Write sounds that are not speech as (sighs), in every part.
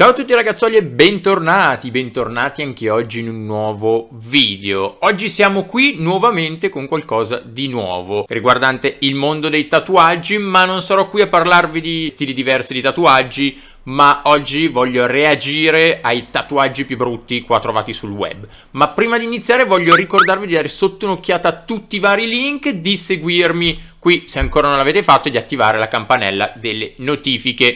Ciao a tutti ragazzoli e bentornati, bentornati anche oggi in un nuovo video. Oggi siamo qui nuovamente con qualcosa di nuovo riguardante il mondo dei tatuaggi, ma non sarò qui a parlarvi di stili diversi di tatuaggi, ma oggi voglio reagire ai tatuaggi più brutti qua trovati sul web. Ma prima di iniziare voglio ricordarvi di dare sotto un'occhiata a tutti i vari link, di seguirmi qui se ancora non l'avete fatto e di attivare la campanella delle notifiche.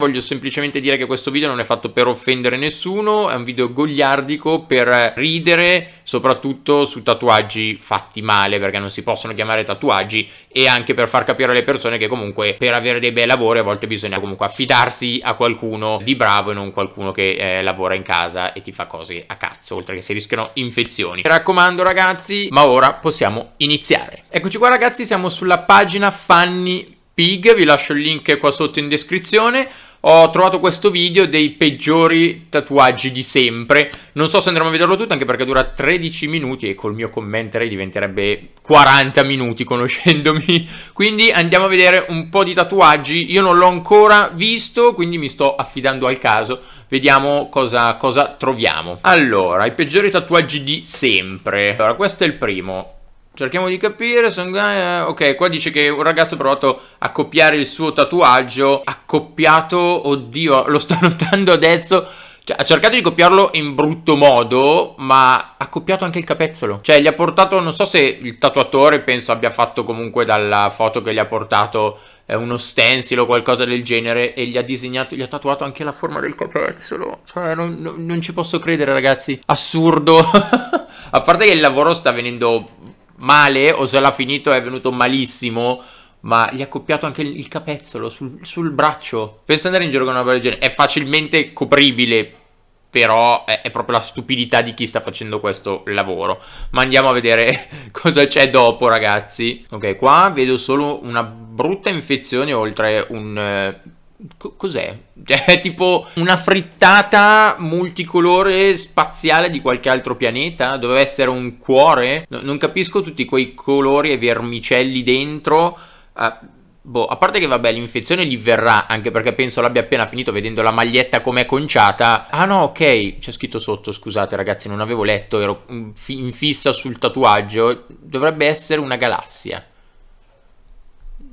Voglio semplicemente dire che questo video non è fatto per offendere nessuno, è un video gogliardico per ridere soprattutto su tatuaggi fatti male perché non si possono chiamare tatuaggi e anche per far capire alle persone che comunque per avere dei bei lavori a volte bisogna comunque affidarsi a qualcuno di bravo e non qualcuno che eh, lavora in casa e ti fa cose a cazzo oltre che si rischiano infezioni. Mi raccomando ragazzi ma ora possiamo iniziare. Eccoci qua ragazzi siamo sulla pagina Fanny Pig vi lascio il link qua sotto in descrizione ho trovato questo video dei peggiori tatuaggi di sempre. Non so se andremo a vederlo tutto, anche perché dura 13 minuti e col mio commentary diventerebbe 40 minuti conoscendomi. (laughs) Quindi andiamo a vedere un po' di tatuaggi. Io non l'ho ancora visto, quindi mi sto affidando al caso. Vediamo cosa, cosa troviamo. Allora, i peggiori tatuaggi di sempre. Allora, questo è il primo Cerchiamo di capire, eh, ok, qua dice che un ragazzo ha provato a copiare il suo tatuaggio, Accoppiato, oddio, lo sto (laughs) notando adesso, cioè, ha cercato di copiarlo in brutto modo, ma ha copiato anche il capezzolo. Cioè, gli ha portato, non so se il tatuatore penso abbia fatto comunque dalla foto che gli ha portato eh, uno stencil o qualcosa del genere e gli ha disegnato, gli ha tatuato anche la forma del capezzolo. Cioè, non, non, non ci posso credere, ragazzi. Assurdo. (laughs) A parte che il lavoro sta venendo male o se l'ha finito è venuto malissimo ma gli ha coppiato anche il capezzolo sul, sul braccio. Pensa andare in giro con una roba del genere. È facilmente copribile, però è, è, proprio la stupidità di chi sta facendo questo lavoro. Ma andiamo a vedere (laughs) cosa c'è dopo, ragazzi. Ok, qua vedo solo una brutta infezione oltre un... Eh, cos'è? (laughs) Cioè, è tipo una frittata multicolore spaziale di qualche altro pianeta? Doveva essere un cuore? No, non capisco tutti quei colori e vermicelli dentro. Uh, boh, a parte che vabbè, l'infezione gli verrà, anche perché penso l'abbia appena finito vedendo la maglietta com'è conciata. Ah no, ok, c'è scritto sotto, scusate ragazzi, non avevo letto, ero mm, in fissa sul tatuaggio. Dovrebbe essere una galassia.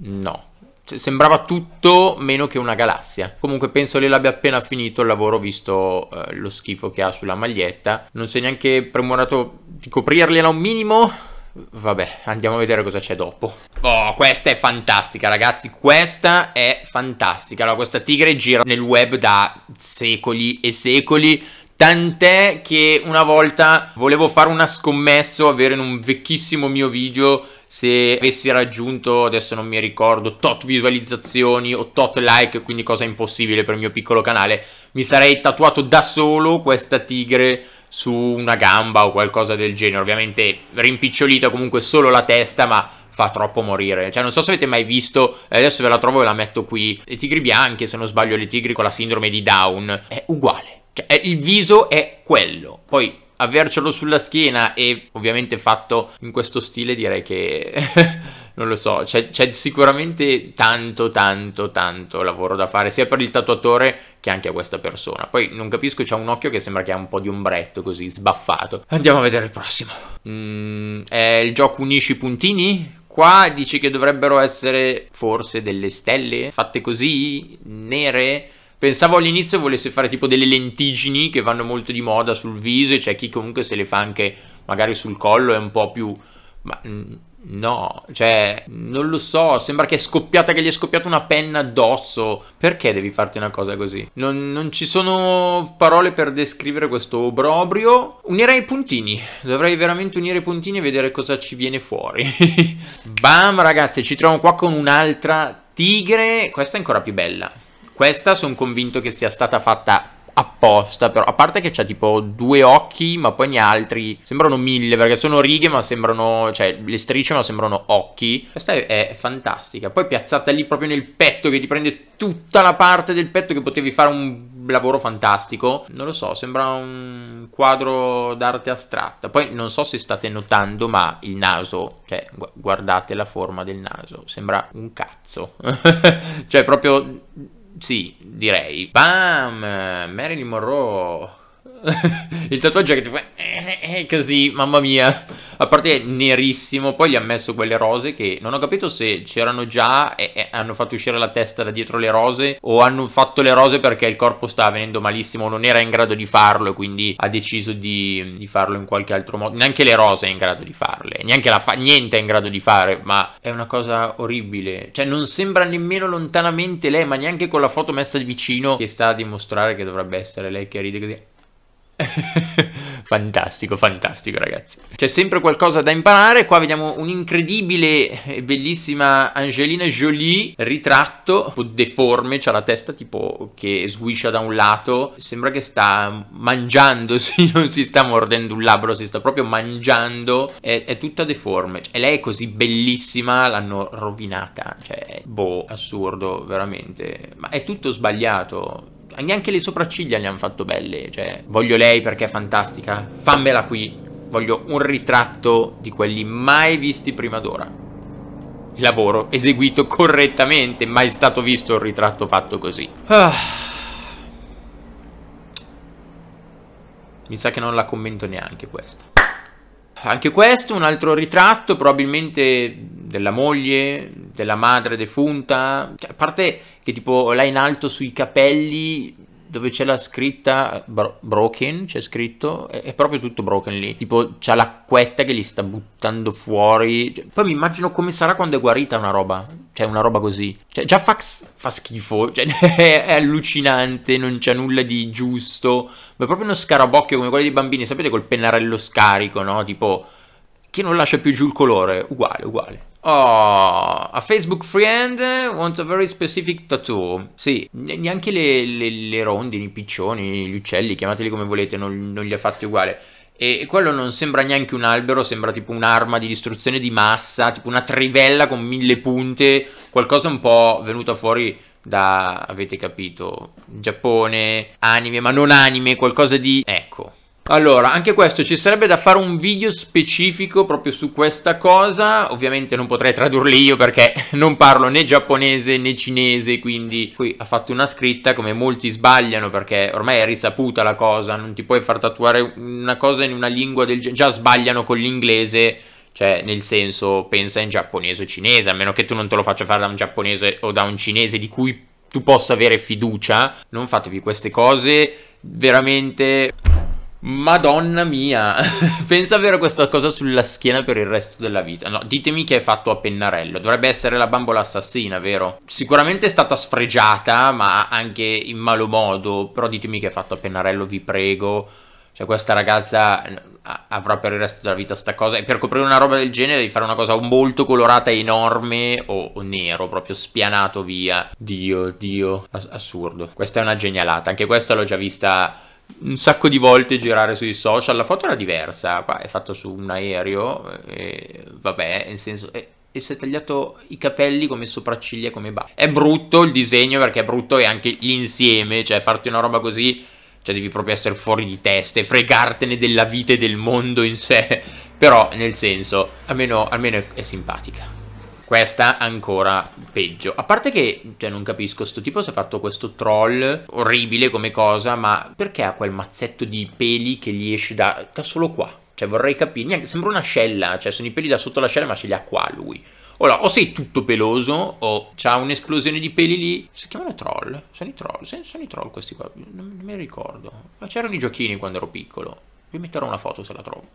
No cioè, sembrava tutto meno che una galassia. Comunque penso lì l'abbia appena finito il lavoro visto eh, lo schifo che ha sulla maglietta. Non si è neanche premurato di coprirgliela un minimo. Vabbè, andiamo a vedere cosa c'è dopo. Oh, questa è fantastica, ragazzi. Questa è fantastica. Allora, questa tigre gira nel web da secoli e secoli. Tant'è che una volta volevo fare una scommessa, avere in un vecchissimo mio video se avessi raggiunto, adesso non mi ricordo, tot visualizzazioni o tot like, quindi cosa impossibile per il mio piccolo canale, mi sarei tatuato da solo questa tigre su una gamba o qualcosa del genere, ovviamente rimpicciolita comunque solo la testa, ma fa troppo morire. Cioè, non so se avete mai visto, eh, adesso ve la trovo e la metto qui, le tigri bianche, se non sbaglio, le tigri con la sindrome di Down, è uguale cioè, il viso è quello. Poi avercelo sulla schiena e ovviamente fatto in questo stile direi che (laughs) non lo so, c'è, c'è, sicuramente tanto tanto tanto lavoro da fare sia per il tatuatore che anche a questa persona. Poi non capisco, c'è un occhio che sembra che ha un po' di ombretto così sbaffato. Andiamo a vedere il prossimo. Mm, è il gioco unisci i puntini? Qua dici che dovrebbero essere forse delle stelle fatte così, nere? Pensavo all'inizio volesse fare tipo delle lentiggini che vanno molto di moda sul viso e c'è chi comunque se le fa anche magari sul collo è un po' più... Ma mm, no, cioè non lo so, sembra che è scoppiata, che gli è scoppiata una penna addosso. Perché devi farti una cosa così? Non, non ci sono parole per descrivere questo obrobrio. Unirei i puntini, dovrei veramente unire i puntini e vedere cosa ci viene fuori. (laughs) Bam ragazzi, ci troviamo qua con un'altra tigre, questa è ancora più bella. Questa sono convinto che sia stata fatta apposta, però a parte che c'ha tipo due occhi, ma poi ne ha altri, sembrano mille perché sono righe, ma sembrano, cioè le strisce, ma sembrano occhi. Questa è, è, fantastica. Poi piazzata lì proprio nel petto che ti prende tutta la parte del petto che potevi fare un lavoro fantastico. Non lo so, sembra un quadro d'arte astratta. Poi non so se state notando, ma il naso, cioè guardate la forma del naso, sembra un cazzo. (laughs) cioè proprio sì, direi. Bam! Marilyn Monroe. (laughs) il tatuaggio che ti fa eh, eh, così, mamma mia. A parte nerissimo, poi gli ha messo quelle rose che non ho capito se c'erano già e, e, hanno fatto uscire la testa da dietro le rose o hanno fatto le rose perché il corpo stava venendo malissimo, non era in grado di farlo e quindi ha deciso di, di, farlo in qualche altro modo. Neanche le rose è in grado di farle, neanche la fa, niente è in grado di fare, ma è una cosa orribile. Cioè non sembra nemmeno lontanamente lei, ma neanche con la foto messa di vicino che sta a dimostrare che dovrebbe essere lei che ride così. (laughs) fantastico, fantastico ragazzi. C'è sempre qualcosa da imparare. Qua vediamo un'incredibile e bellissima Angelina Jolie, ritratto, deforme, c'ha la testa tipo che sguiscia da un lato. Sembra che sta mangiandosi, (laughs) non si sta mordendo un labbro, si sta proprio mangiando. È, è tutta deforme. E cioè, lei è così bellissima, l'hanno rovinata. Cioè, boh, assurdo, veramente. Ma è tutto sbagliato neanche le sopracciglia le hanno fatto belle. Cioè, voglio lei perché è fantastica. Fammela qui. Voglio un ritratto di quelli mai visti prima d'ora. Il lavoro eseguito correttamente, mai stato visto un ritratto fatto così. Ah. (sighs) Mi sa che non la commento neanche questa. Anche questo, un altro ritratto, probabilmente della moglie, della madre defunta, cioè, a parte che tipo là in alto sui capelli dove c'è la scritta eh, bro broken, c'è scritto, è, è, proprio tutto broken lì, tipo c'ha l'acquetta che li sta buttando fuori, cioè, poi mi immagino come sarà quando è guarita una roba, cioè una roba così, cioè, già fa, fa schifo, cioè, (laughs) è, è, allucinante, non c'è nulla di giusto, ma è proprio uno scarabocchio come quello dei bambini, sapete col pennarello scarico, no? Tipo che non lascia più giù il colore, uguale, uguale. Oh, a Facebook friend wants a very specific tattoo. Sì, neanche le, le, le rondini, i piccioni, gli uccelli, chiamateli come volete, non, non li ha fatti uguale. E quello non sembra neanche un albero, sembra tipo un'arma di distruzione di massa, tipo una trivella con mille punte, qualcosa un po' venuta fuori da, avete capito, Giappone, anime, ma non anime, qualcosa di... Ecco, allora, anche questo, ci sarebbe da fare un video specifico proprio su questa cosa, ovviamente non potrei tradurli io perché (laughs) non parlo né giapponese né cinese, quindi qui ha fatto una scritta come molti sbagliano perché ormai è risaputa la cosa, non ti puoi far tatuare una cosa in una lingua del genere, già sbagliano con l'inglese, cioè nel senso pensa in giapponese o cinese, a meno che tu non te lo faccia fare da un giapponese o da un cinese di cui tu possa avere fiducia, non fatevi queste cose veramente Madonna mia, (laughs) pensa avere questa cosa sulla schiena per il resto della vita. No, ditemi che è fatto a pennarello. Dovrebbe essere la bambola assassina, vero? Sicuramente è stata sfregiata, ma anche in malo modo. Però ditemi che è fatto a pennarello, vi prego. Cioè, questa ragazza eh, avrà per il resto della vita sta cosa. E per coprire una roba del genere devi fare una cosa molto colorata, enorme o, o nero, proprio spianato via. Dio, Dio, As assurdo. Questa è una genialata. Anche questa l'ho già vista un sacco di volte girare sui social. La foto era diversa, qua è fatta su un aereo, e, vabbè, nel senso... E, e si è tagliato i capelli come sopracciglia, come base. È brutto il disegno perché è brutto e anche l'insieme, cioè farti una roba così cioè devi proprio essere fuori di testa e fregartene della vita e del mondo in sé. (laughs) Però, nel senso, almeno, almeno è, è simpatica. Questa ancora peggio. A parte che, cioè, non capisco, sto tipo si è fatto questo troll orribile come cosa, ma perché ha quel mazzetto di peli che gli esce da, da solo qua? Cioè, vorrei capire, neanche, sembra scella, cioè, sono i peli da sotto la scella, ma ce li ha qua lui. Ora, o sei tutto peloso, o c'ha un'esplosione di peli lì. Si chiamano troll? Sono i troll, sono i troll questi qua, non, non mi ricordo. Ma c'erano i giochini quando ero piccolo. Vi metterò una foto se la trovo.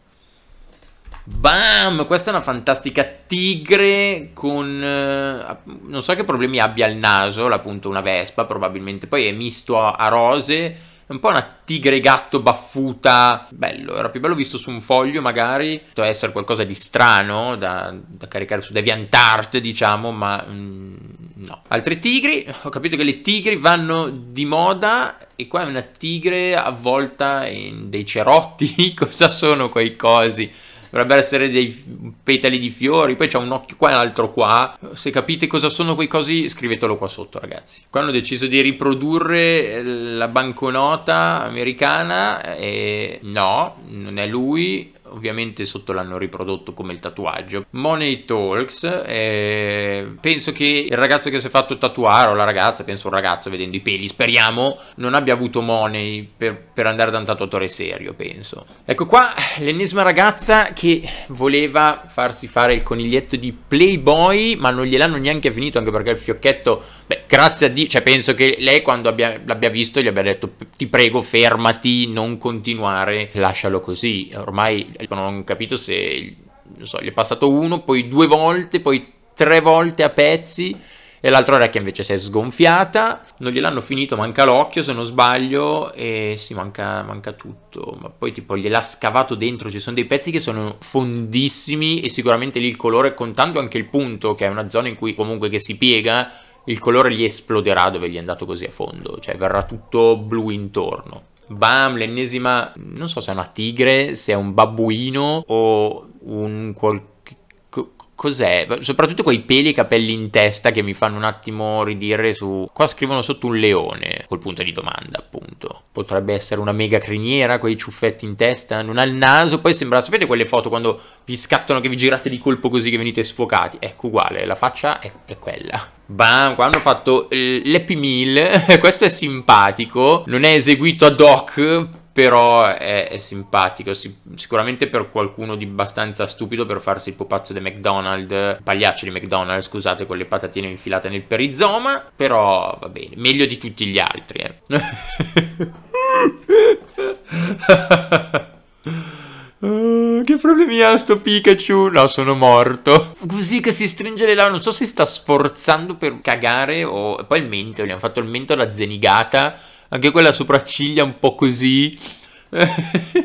Bam! Questa è una fantastica tigre con... Eh, non so che problemi abbia il naso, appunto una vespa probabilmente, poi è misto a, a rose, un po' una tigre gatto baffuta. Bello, era più bello visto su un foglio magari. doveva essere qualcosa di strano da, da caricare su DeviantArt, diciamo, ma mm, no. Altri tigri, ho capito che le tigri vanno di moda e qua è una tigre avvolta in dei cerotti. (laughs) Cosa sono quei cosi? dovrebbero essere dei petali di fiori, poi c'è un occhio qua e un altro qua. Se capite cosa sono quei cosi, scrivetelo qua sotto, ragazzi. Qua hanno deciso di riprodurre eh, la banconota americana eh, e no, non è lui, ovviamente sotto l'hanno riprodotto come il tatuaggio. Money Talks, eh, penso che il ragazzo che si è fatto tatuare o la ragazza, penso un ragazzo vedendo i peli, speriamo, non abbia avuto money per, per andare da un tatuatore serio, penso. Ecco qua l'ennesima ragazza che voleva farsi fare il coniglietto di Playboy, ma non gliel'hanno neanche finito, anche perché il fiocchetto, beh, grazie a Dio, cioè penso che lei quando l'abbia visto gli abbia detto ti prego fermati, non continuare, lascialo così, ormai tipo non ho capito se non so, gli è passato uno, poi due volte, poi tre volte a pezzi e l'altra orecchia invece si è sgonfiata, non gliel'hanno finito, manca l'occhio se non sbaglio e sì, manca, manca, tutto, ma poi tipo gliel'ha scavato dentro, ci sono dei pezzi che sono fondissimi e sicuramente lì il colore, contando anche il punto, che è una zona in cui comunque che si piega, il colore gli esploderà dove gli è andato così a fondo, cioè verrà tutto blu intorno. Bam, l'ennesima, non so se è una tigre, se è un babbuino o un qualcosa cos'è? Soprattutto quei peli e capelli in testa che mi fanno un attimo ridire su... Qua scrivono sotto un leone, col punto di domanda appunto. Potrebbe essere una mega criniera, quei ciuffetti in testa, non ha il naso, poi sembra... Sapete quelle foto quando vi scattano che vi girate di colpo così che venite sfocati? Ecco uguale, la faccia è, è quella. Bam, qua hanno fatto eh, l'happy meal, (laughs) questo è simpatico, non è eseguito ad hoc, però è, è simpatico, si, sicuramente per qualcuno di abbastanza stupido per farsi il pupazzo di McDonald's, pagliaccio di McDonald's, scusate, con le patatine infilate nel perizoma, però va bene, meglio di tutti gli altri, eh. Uh, (laughs) che problemi ha sto Pikachu? No, sono morto. Così che si stringe le labbra. Non so se sta sforzando per cagare o... Poi il mento, gli hanno fatto il mento alla zenigata anche quella sopracciglia un po' così. (laughs)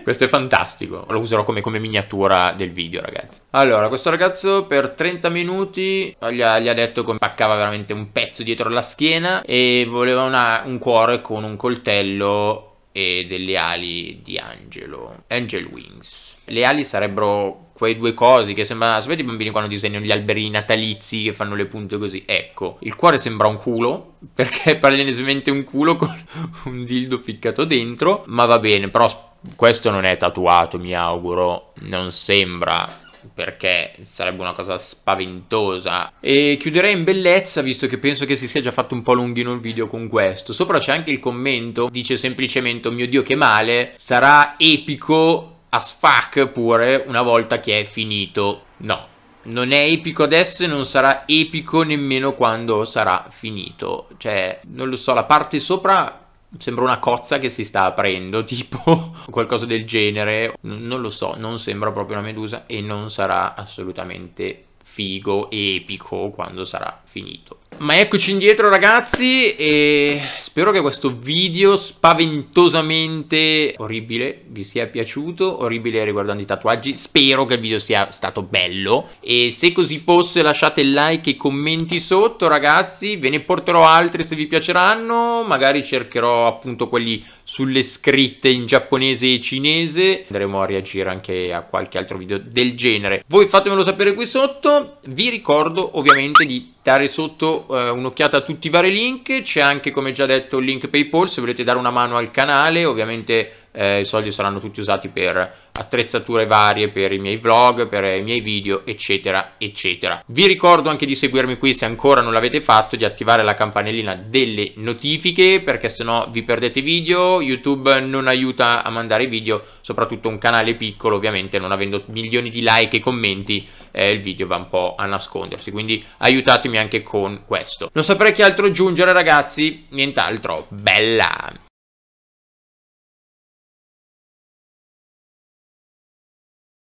questo è fantastico, lo userò come, come, miniatura del video ragazzi Allora, questo ragazzo per 30 minuti gli ha, gli ha detto come paccava veramente un pezzo dietro la schiena E voleva una, un cuore con un coltello e delle ali di angelo Angel Wings Le ali sarebbero quei due cosi che sembra, sapete i bambini quando disegnano gli alberi natalizi che fanno le punte così, ecco, il cuore sembra un culo, (laughs) perché è palesemente un culo con (laughs) un dildo ficcato dentro, ma va bene, però questo non è tatuato, mi auguro, non sembra perché sarebbe una cosa spaventosa. E chiuderei in bellezza, visto che penso che si sia già fatto un po' lunghino il video con questo. Sopra c'è anche il commento, dice semplicemente, oh mio Dio che male, sarà epico a Sfak pure una volta che è finito. No, non è epico adesso e non sarà epico nemmeno quando sarà finito. Cioè, non lo so, la parte sopra sembra una cozza che si sta aprendo, (laughs) tipo qualcosa del genere. non lo so, non sembra proprio una medusa e non sarà assolutamente figo e epico quando sarà finito. Ma eccoci indietro ragazzi e spero che questo video spaventosamente orribile vi sia piaciuto, orribile riguardando i tatuaggi, spero che il video sia stato bello e se così fosse lasciate like e commenti sotto ragazzi, ve ne porterò altri se vi piaceranno, magari cercherò appunto quelli sulle scritte in giapponese e cinese, andremo a reagire anche a qualche altro video del genere. Voi fatemelo sapere qui sotto, vi ricordo ovviamente di dare sotto eh, un'occhiata a tutti i vari link, c'è anche come già detto il link PayPal se volete dare una mano al canale, ovviamente eh, i soldi saranno tutti usati per attrezzature varie, per i miei vlog, per i miei video, eccetera, eccetera. Vi ricordo anche di seguirmi qui se ancora non l'avete fatto, di attivare la campanellina delle notifiche perché sennò vi perdete video, YouTube non aiuta a mandare video, soprattutto un canale piccolo ovviamente non avendo milioni di like e commenti eh, il video va un po' a nascondersi, quindi aiutatemi anche con questo. Non saprei che altro aggiungere ragazzi, nient'altro, bella!